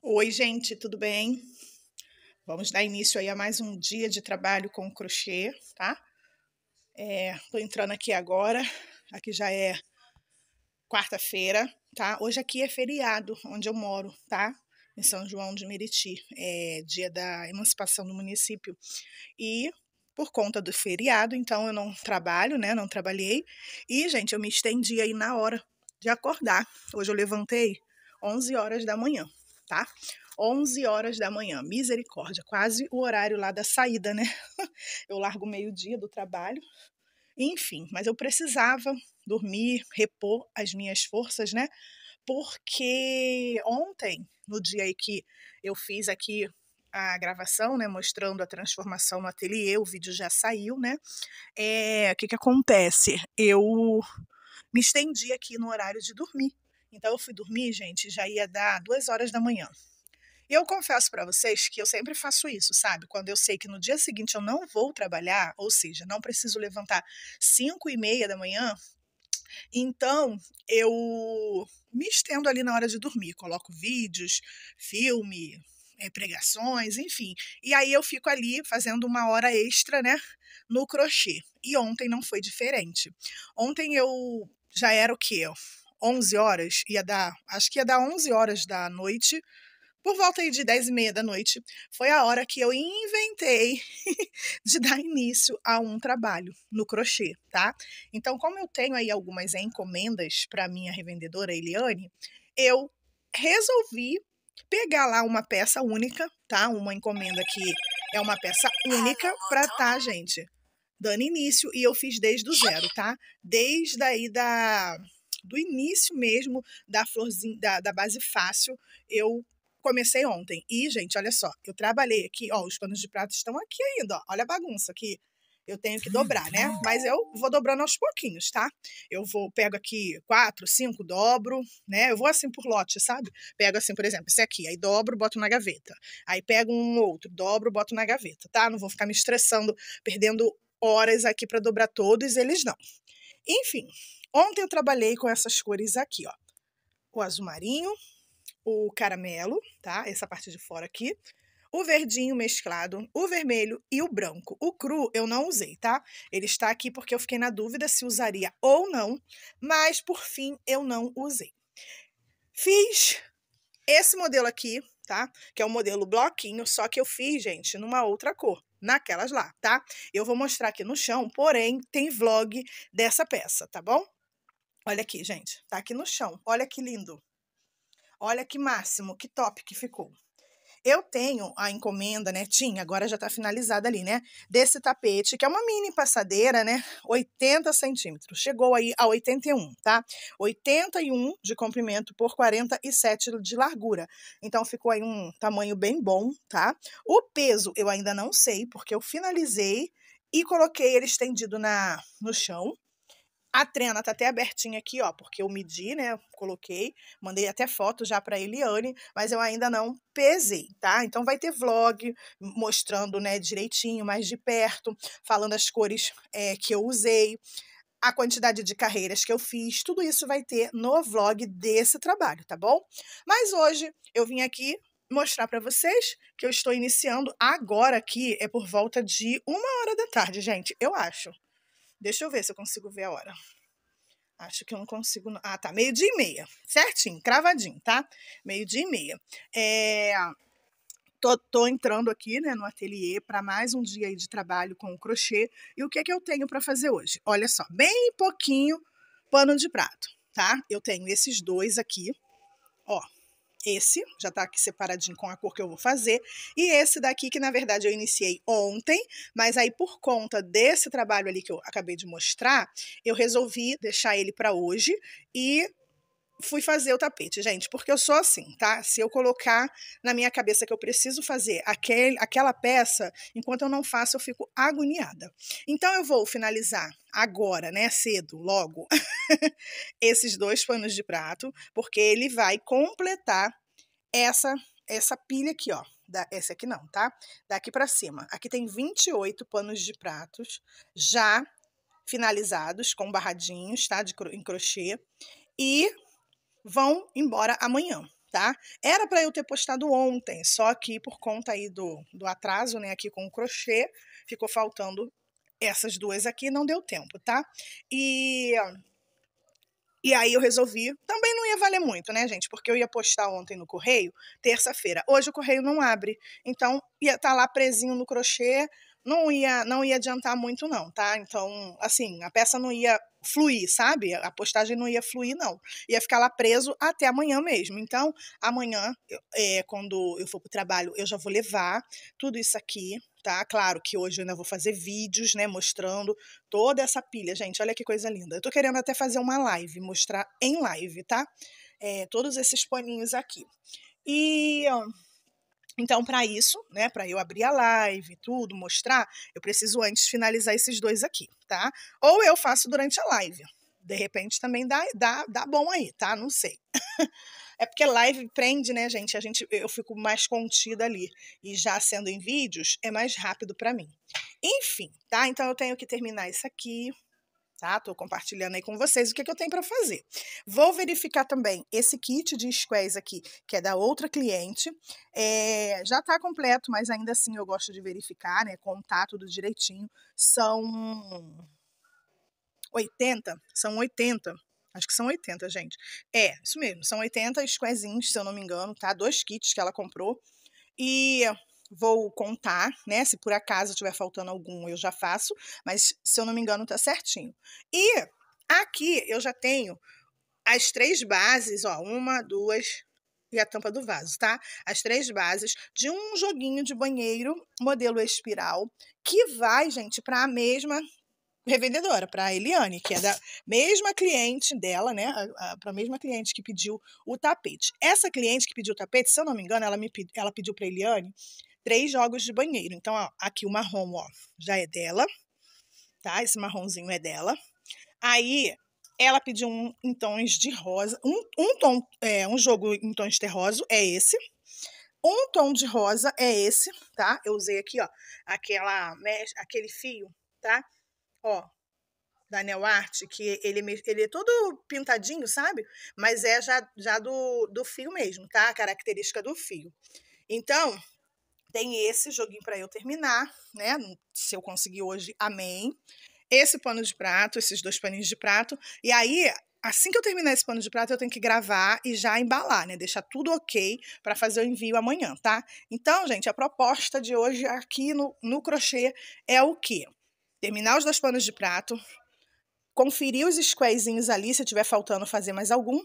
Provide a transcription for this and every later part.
Oi, gente, tudo bem? Vamos dar início aí a mais um dia de trabalho com crochê, tá? Estou é, entrando aqui agora, aqui já é quarta-feira, tá? Hoje aqui é feriado, onde eu moro, tá? Em São João de Meriti, é dia da emancipação do município. E por conta do feriado, então eu não trabalho, né? Não trabalhei. E, gente, eu me estendi aí na hora de acordar. Hoje eu levantei 11 horas da manhã, tá? 11 horas da manhã, misericórdia, quase o horário lá da saída, né? Eu largo meio-dia do trabalho. Enfim, mas eu precisava dormir, repor as minhas forças, né? Porque ontem, no dia em que eu fiz aqui a gravação, né, mostrando a transformação no ateliê, o vídeo já saiu, né? É, o que que acontece? Eu me estendi aqui no horário de dormir. Então eu fui dormir, gente, já ia dar duas horas da manhã. E eu confesso para vocês que eu sempre faço isso, sabe? Quando eu sei que no dia seguinte eu não vou trabalhar, ou seja, não preciso levantar cinco e meia da manhã, então eu me estendo ali na hora de dormir, coloco vídeos, filme, é, pregações, enfim. E aí eu fico ali fazendo uma hora extra, né, no crochê. E ontem não foi diferente. Ontem eu já era o quê? 11 horas, ia dar, acho que ia dar 11 horas da noite, por volta aí de 10 e meia da noite, foi a hora que eu inventei de dar início a um trabalho no crochê, tá? Então, como eu tenho aí algumas encomendas para minha revendedora Eliane, eu resolvi pegar lá uma peça única, tá? Uma encomenda que é uma peça única para tá, gente, dando início e eu fiz desde o zero, tá? Desde aí da do início mesmo da florzinha, da, da base fácil, eu comecei ontem. E, gente, olha só, eu trabalhei aqui, ó, os panos de prato estão aqui ainda, ó, olha a bagunça aqui. Eu tenho que dobrar, né? Mas eu vou dobrando aos pouquinhos, tá? Eu vou, pego aqui quatro, cinco, dobro, né? Eu vou assim por lote, sabe? Pego assim, por exemplo, esse aqui, aí dobro, boto na gaveta. Aí pego um outro, dobro, boto na gaveta, tá? Não vou ficar me estressando, perdendo horas aqui para dobrar todos, eles não. Enfim, Ontem eu trabalhei com essas cores aqui, ó. O azul marinho, o caramelo, tá? Essa parte de fora aqui. O verdinho mesclado, o vermelho e o branco. O cru eu não usei, tá? Ele está aqui porque eu fiquei na dúvida se usaria ou não, mas por fim eu não usei. Fiz esse modelo aqui, tá? Que é o modelo bloquinho, só que eu fiz, gente, numa outra cor, naquelas lá, tá? Eu vou mostrar aqui no chão, porém, tem vlog dessa peça, tá bom? Olha aqui, gente. Tá aqui no chão. Olha que lindo. Olha que máximo, que top que ficou. Eu tenho a encomenda, né? Tinha, agora já tá finalizada ali, né? Desse tapete, que é uma mini passadeira, né? 80 centímetros. Chegou aí a 81, tá? 81 de comprimento por 47 de largura. Então ficou aí um tamanho bem bom, tá? O peso eu ainda não sei, porque eu finalizei e coloquei ele estendido na, no chão, a trena tá até abertinha aqui, ó, porque eu medi, né? Coloquei, mandei até foto já para Eliane, mas eu ainda não pesei, tá? Então vai ter vlog mostrando, né, direitinho, mais de perto, falando as cores é, que eu usei, a quantidade de carreiras que eu fiz, tudo isso vai ter no vlog desse trabalho, tá bom? Mas hoje eu vim aqui mostrar para vocês que eu estou iniciando agora aqui, é por volta de uma hora da tarde, gente, eu acho. Deixa eu ver se eu consigo ver a hora. Acho que eu não consigo. Ah, tá. Meio-dia e meia. Certinho, cravadinho, tá? Meio-dia e meia. É. Tô, tô, entrando aqui né, no ateliê para mais um dia aí de trabalho com o crochê. E o que é que eu tenho para fazer hoje? Olha só, bem pouquinho pano de prato, tá? Eu tenho esses dois aqui, ó, esse, já tá aqui separadinho com a cor que eu vou fazer, e esse daqui que na verdade eu iniciei ontem, mas aí por conta desse trabalho ali que eu acabei de mostrar, eu resolvi deixar ele para hoje e fui fazer o tapete, gente, porque eu sou assim, tá? Se eu colocar na minha cabeça que eu preciso fazer aquele, aquela peça, enquanto eu não faço, eu fico agoniada. Então eu vou finalizar agora, né, cedo, logo, esses dois panos de prato, porque ele vai completar essa essa pilha aqui, ó. Da, essa aqui não, tá? Daqui para cima. Aqui tem 28 panos de pratos já finalizados com barradinhos, tá? De em crochê. E vão embora amanhã. Tá? Era para eu ter postado ontem, só que por conta aí do, do atraso, né, aqui com o crochê, ficou faltando essas duas aqui, não deu tempo, tá? E e aí eu resolvi, também não ia valer muito, né, gente? Porque eu ia postar ontem no correio, terça-feira. Hoje o correio não abre. Então ia estar tá lá presinho no crochê, não ia não ia adiantar muito não, tá? Então, assim, a peça não ia fluir, sabe? A postagem não ia fluir, não. Ia ficar lá preso até amanhã mesmo. Então, amanhã, é, quando eu for pro trabalho, eu já vou levar tudo isso aqui, tá? Claro que hoje eu ainda vou fazer vídeos, né? Mostrando toda essa pilha. Gente, olha que coisa linda. Eu tô querendo até fazer uma live, mostrar em live, tá? É, todos esses paninhos aqui. E. Ó, então, para isso, né, para eu abrir a live, tudo, mostrar, eu preciso antes finalizar esses dois aqui, tá? Ou eu faço durante a live. De repente também dá, dá, dá bom aí, tá? Não sei. é porque live prende, né, gente? A gente eu fico mais contida ali e já sendo em vídeos é mais rápido para mim. Enfim, tá? Então eu tenho que terminar isso aqui tá? Tô compartilhando aí com vocês o que, que eu tenho para fazer. Vou verificar também esse kit de squares aqui, que é da outra cliente. É, já tá completo, mas ainda assim eu gosto de verificar, né? Contar tudo direitinho. São 80, são 80. Acho que são 80, gente. É, isso mesmo, são 80 squares, se eu não me engano, tá? Dois kits que ela comprou. E vou contar, né? Se por acaso estiver faltando algum, eu já faço, mas se eu não me engano, tá certinho. E aqui eu já tenho as três bases, ó, uma, duas e a tampa do vaso, tá? As três bases de um joguinho de banheiro modelo espiral que vai, gente, para a mesma revendedora, para a Eliane, que é da mesma cliente dela, né? Para a mesma cliente que pediu o tapete. Essa cliente que pediu o tapete, se eu não me engano, ela, me, ela pediu para Eliane três jogos de banheiro. Então, ó, aqui o marrom, ó, já é dela, tá? Esse marronzinho é dela. Aí, ela pediu um em tons de rosa, um, um tom, é, um jogo em tons terroso é esse. Um tom de rosa é esse, tá? Eu usei aqui, ó, aquela, aquele fio, tá? Ó, da Neo Art, que ele, ele é todo pintadinho, sabe? Mas é já, já do, do fio mesmo, tá? A característica do fio. Então, tem esse joguinho para eu terminar, né? Se eu conseguir hoje, amém. Esse pano de prato, esses dois paninhos de prato. E aí, assim que eu terminar esse pano de prato, eu tenho que gravar e já embalar, né? Deixar tudo ok para fazer o envio amanhã, tá? Então, gente, a proposta de hoje aqui no, no crochê é o quê? Terminar os dois panos de prato, conferir os squarezinhos ali, se tiver faltando fazer mais algum,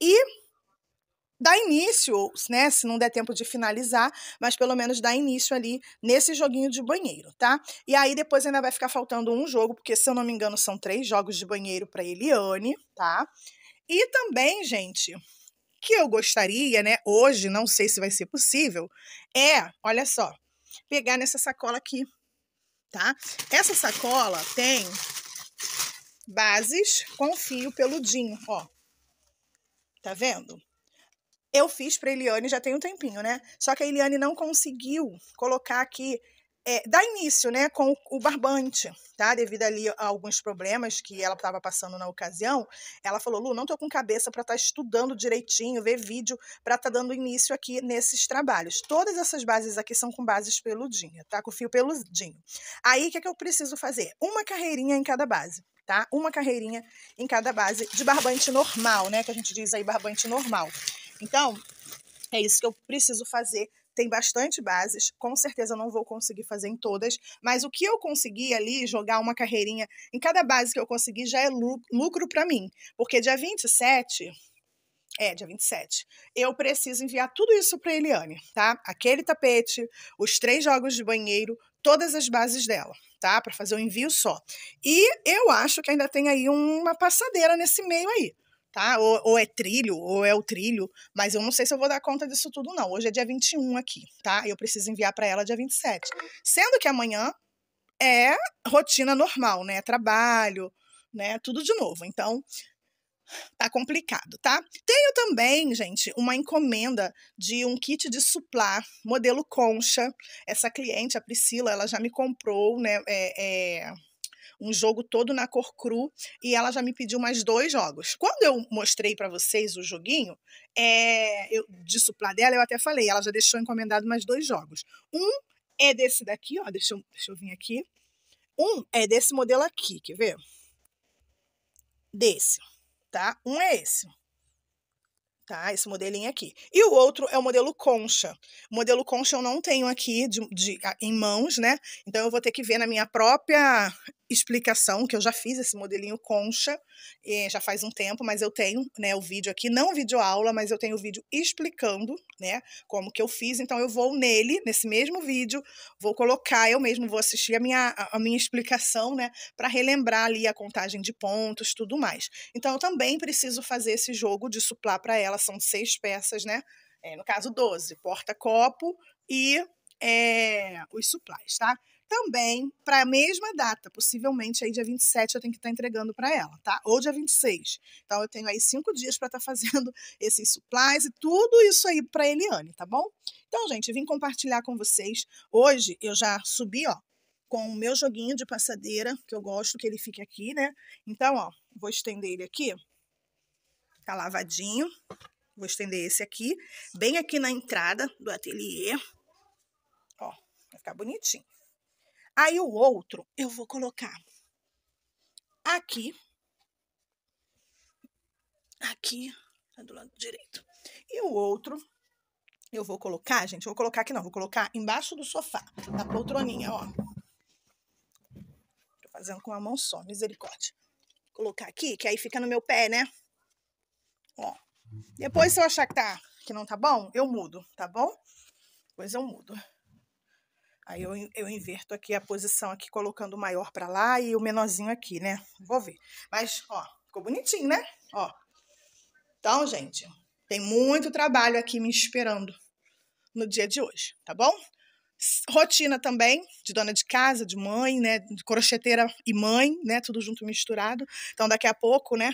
e dar início, né? Se não der tempo de finalizar, mas pelo menos dar início ali nesse joguinho de banheiro, tá? E aí depois ainda vai ficar faltando um jogo, porque se eu não me engano são três jogos de banheiro para Eliane, tá? E também, gente, que eu gostaria, né? Hoje, não sei se vai ser possível, é, olha só, pegar nessa sacola aqui, tá? Essa sacola tem bases com fio peludinho, ó. Tá vendo? eu fiz para Eliane já tem um tempinho, né? Só que a Eliane não conseguiu colocar aqui, é, dar início, né, com o, barbante, tá? Devido ali a alguns problemas que ela estava passando na ocasião, ela falou: "Lu, não tô com cabeça para estar tá estudando direitinho, ver vídeo para estar tá dando início aqui nesses trabalhos. Todas essas bases aqui são com bases peludinha, tá? Com fio peludinho. Aí o que é que eu preciso fazer? Uma carreirinha em cada base. Tá? Uma carreirinha em cada base de barbante normal, né? Que a gente diz aí barbante normal. Então, é isso que eu preciso fazer. Tem bastante bases, com certeza não vou conseguir fazer em todas, mas o que eu consegui ali, jogar uma carreirinha em cada base que eu consegui, já é lucro para mim. Porque dia 27, é, dia 27. Eu preciso enviar tudo isso para Eliane, tá? Aquele tapete, os três jogos de banheiro, todas as bases dela, tá? Para fazer o um envio só. E eu acho que ainda tem aí uma passadeira nesse meio aí tá? Ou, ou, é trilho, ou é o trilho, mas eu não sei se eu vou dar conta disso tudo, não. Hoje é dia 21 aqui, tá? Eu preciso enviar para ela dia 27. Sendo que amanhã é rotina normal, né? Trabalho, né? Tudo de novo. Então, tá complicado, tá? Tenho também, gente, uma encomenda de um kit de suplá, modelo concha. Essa cliente, a Priscila, ela já me comprou, né? É, é um jogo todo na cor cru e ela já me pediu mais dois jogos. Quando eu mostrei para vocês o joguinho, é, eu, de suplá dela, eu até falei, ela já deixou encomendado mais dois jogos. Um é desse daqui, ó, deixa eu, deixa eu vir aqui. Um é desse modelo aqui, quer ver? Desse, tá? Um é esse tá? Esse modelinho aqui. E o outro é o modelo concha. O modelo concha eu não tenho aqui de, de, em mãos, né? Então eu vou ter que ver na minha própria explicação, que eu já fiz esse modelinho concha, e eh, já faz um tempo, mas eu tenho né, o vídeo aqui, não vídeo aula, mas eu tenho o vídeo explicando né, como que eu fiz, então eu vou nele, nesse mesmo vídeo, vou colocar, eu mesmo vou assistir a minha, a minha explicação, né, para relembrar ali a contagem de pontos, tudo mais. Então eu também preciso fazer esse jogo de suplar para ela, são seis peças, né, é, no caso 12, porta-copo e é, os supplies, tá? Também para a mesma data, possivelmente aí dia 27 eu tenho que estar tá entregando para ela, tá? Ou dia 26. Então eu tenho aí cinco dias para estar tá fazendo esses supplies e tudo isso aí para Eliane, tá bom? Então, gente, vim compartilhar com vocês. Hoje eu já subi, ó, com o meu joguinho de passadeira, que eu gosto que ele fique aqui, né? Então, ó, vou estender ele aqui. Tá lavadinho. Vou estender esse aqui, bem aqui na entrada do ateliê ficar bonitinho. Aí o outro eu vou colocar aqui. Aqui, tá do lado direito. E o outro eu vou colocar, gente, eu vou colocar aqui não, vou colocar embaixo do sofá, na poltroninha, ó. Tô fazendo com uma mão só, misericórdia. Vou colocar aqui, que aí fica no meu pé, né? Ó. Depois se eu achar que tá que não tá bom, eu mudo, tá bom? Depois eu mudo. Aí eu, eu inverto aqui a posição aqui, colocando o maior para lá e o menorzinho aqui, né? Vou ver. Mas, ó, ficou bonitinho, né? Ó. Então, gente, tem muito trabalho aqui me esperando no dia de hoje, tá bom? Rotina também, de dona de casa, de mãe, né? De crocheteira e mãe, né? Tudo junto misturado. Então, daqui a pouco, né?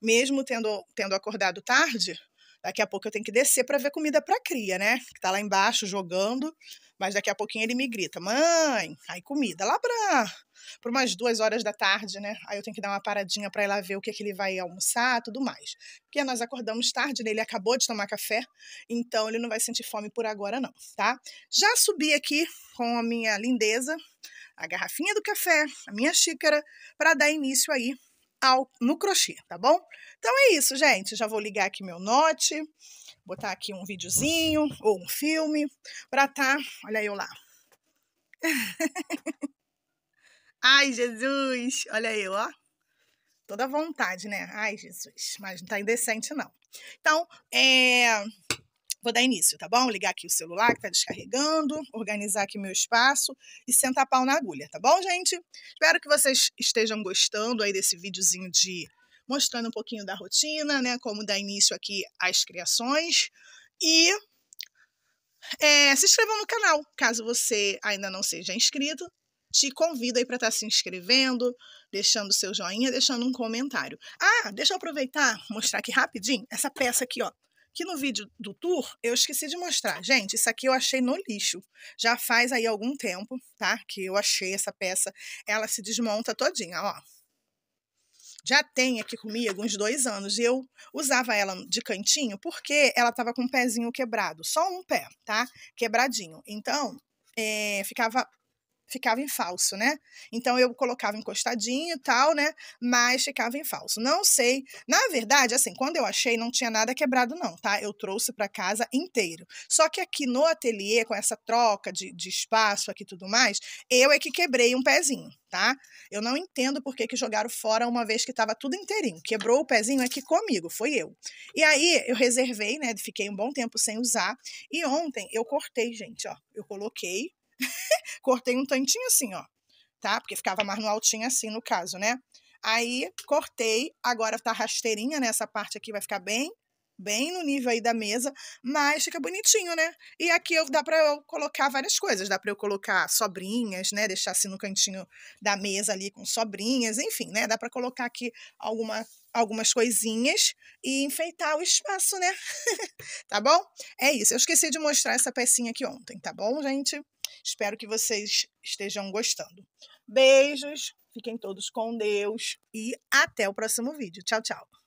Mesmo tendo, tendo acordado tarde, Daqui a pouco eu tenho que descer para ver comida para cria, né? Que tá lá embaixo jogando. Mas daqui a pouquinho ele me grita: "Mãe, aí comida lá para por umas duas horas da tarde, né? Aí eu tenho que dar uma paradinha para ir lá ver o que, que ele vai almoçar, tudo mais. Porque nós acordamos tarde, né? ele acabou de tomar café, então ele não vai sentir fome por agora, não, tá? Já subi aqui com a minha lindeza, a garrafinha do café, a minha xícara, para dar início aí ao, no crochê, tá bom? Então é isso, gente. Já vou ligar aqui meu note, botar aqui um videozinho ou um filme para tá, olha eu lá. Ai, Jesus, olha eu, ó. Toda vontade, né? Ai, Jesus, mas não tá indecente não. Então, é Vou dar início, tá bom? Ligar aqui o celular que tá descarregando, organizar aqui meu espaço e sentar pau na agulha, tá bom, gente? Espero que vocês estejam gostando aí desse videozinho de mostrando um pouquinho da rotina, né? Como dar início aqui às criações. E é, se inscrevam no canal, caso você ainda não seja inscrito. Te convido aí para estar tá se inscrevendo, deixando seu joinha, deixando um comentário. Ah, deixa eu aproveitar, mostrar aqui rapidinho essa peça aqui, ó que no vídeo do tour eu esqueci de mostrar. Gente, isso aqui eu achei no lixo. Já faz aí algum tempo, tá? Que eu achei essa peça. Ela se desmonta todinha, ó. Já tem aqui comigo uns dois anos. E eu usava ela de cantinho porque ela tava com um pezinho quebrado. Só um pé, tá? Quebradinho. Então, é, ficava ficava em falso, né? Então eu colocava encostadinho e tal, né? Mas ficava em falso. Não sei. Na verdade, assim, quando eu achei, não tinha nada quebrado, não, tá? Eu trouxe para casa inteiro. Só que aqui no ateliê, com essa troca de, de espaço aqui e tudo mais, eu é que quebrei um pezinho, tá? Eu não entendo por que, que jogaram fora uma vez que estava tudo inteirinho. Quebrou o pezinho aqui comigo, foi eu. E aí eu reservei, né? Fiquei um bom tempo sem usar. E ontem eu cortei, gente, ó. Eu coloquei cortei um tantinho assim, ó, tá? Porque ficava mais no altinho assim, no caso, né? Aí, cortei, agora tá rasteirinha nessa né? parte aqui, vai ficar bem bem no nível aí da mesa, mas fica bonitinho, né? E aqui eu, dá para eu colocar várias coisas, dá para eu colocar sobrinhas, né? Deixar assim no cantinho da mesa ali com sobrinhas, enfim, né? Dá para colocar aqui alguma, algumas coisinhas e enfeitar o espaço, né? tá bom? É isso. Eu esqueci de mostrar essa pecinha aqui ontem, tá bom, gente? Espero que vocês estejam gostando. Beijos, fiquem todos com Deus e até o próximo vídeo. Tchau, tchau.